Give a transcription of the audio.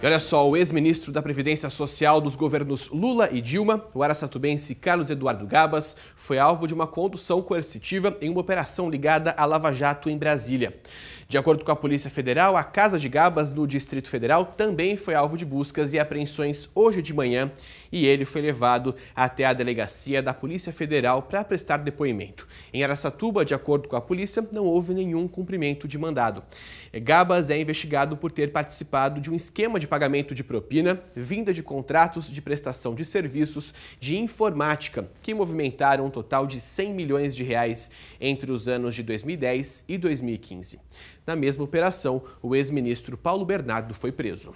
E olha só, o ex-ministro da Previdência Social dos governos Lula e Dilma, o araçatubense Carlos Eduardo Gabas, foi alvo de uma condução coercitiva em uma operação ligada à Lava Jato em Brasília. De acordo com a Polícia Federal, a Casa de Gabas, no Distrito Federal, também foi alvo de buscas e apreensões hoje de manhã e ele foi levado até a delegacia da Polícia Federal para prestar depoimento. Em Araçatuba, de acordo com a polícia, não houve nenhum cumprimento de mandado. Gabas é investigado por ter participado de um esquema de pagamento de propina, vinda de contratos de prestação de serviços de informática, que movimentaram um total de 100 milhões de reais entre os anos de 2010 e 2015. Na mesma operação, o ex-ministro Paulo Bernardo foi preso.